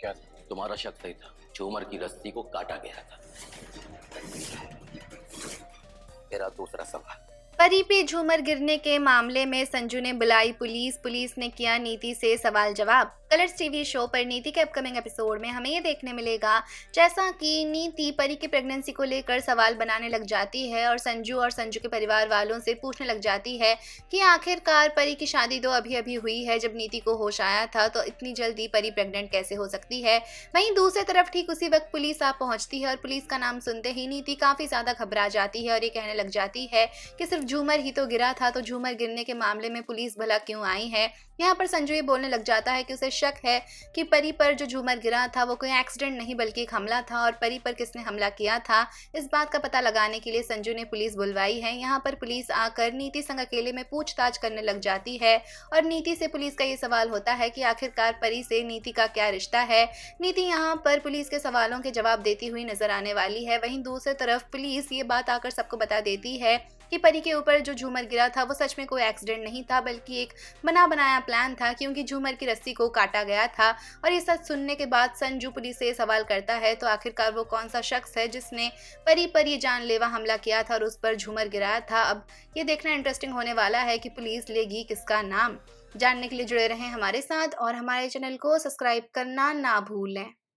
क्या तुम्हारा शक सही था झूमर की रस्सी को काटा गया था मेरा दूसरा सवाल परी पे झूमर गिरने के मामले में संजू ने बुलाई पुलिस पुलिस ने किया नीति से सवाल जवाब कलर्स टीवी शो पर नीति के अपकमिंग एपिसोड में हमें ये देखने मिलेगा जैसा कि नीति परी की प्रेगनेंसी को लेकर सवाल बनाने लग जाती है और संजू और संजू के परिवार वालों से पूछने लग जाती है कि आखिरकार परी की शादी तो अभी अभी हुई है जब नीति को होश आया था तो इतनी जल्दी परी प्रेगनेंट कैसे हो सकती है वहीं दूसरी तरफ ठीक उसी वक्त पुलिस आ पहुंचती है और पुलिस का नाम सुनते ही नीति काफ़ी ज़्यादा घबरा जाती है और ये कहने लग जाती है कि सिर्फ झूमर ही तो गिरा था तो झूमर गिरने के मामले में पुलिस भला क्यों आई है यहाँ पर संजू ये बोलने लग जाता है कि उसे शक है कि परी पर जो झूमर गिरा था वो कोई एक्सीडेंट नहीं बल्कि एक हमला था और परी पर किसने हमला किया था इस बात का पता लगाने के लिए संजू ने पुलिस बुलवाई है यहाँ पर पुलिस आकर नीति संग अकेले में पूछताछ करने लग जाती है और नीति से पुलिस का ये सवाल होता है कि आखिरकार परी से नीति का क्या रिश्ता है नीति यहाँ पर पुलिस के सवालों के जवाब देती हुई नजर आने वाली है वहीं दूसरी तरफ पुलिस ये बात आकर सबको बता देती है कि परी के ऊपर जो झूमर गिरा था वो सच में कोई एक्सीडेंट नहीं था बल्कि एक बना बनाया प्लान था क्योंकि झूमर की रस्सी को काटा गया था और ये सच सुनने के बाद संजू पुलिस से सवाल करता है तो आखिरकार वो कौन सा शख्स है जिसने परी पर ये जानलेवा हमला किया था और उस पर झूमर गिराया था अब ये देखना इंटरेस्टिंग होने वाला है कि पुलिस लेगी किसका नाम जानने के लिए जुड़े रहें हमारे साथ और हमारे चैनल को सब्सक्राइब करना ना भूलें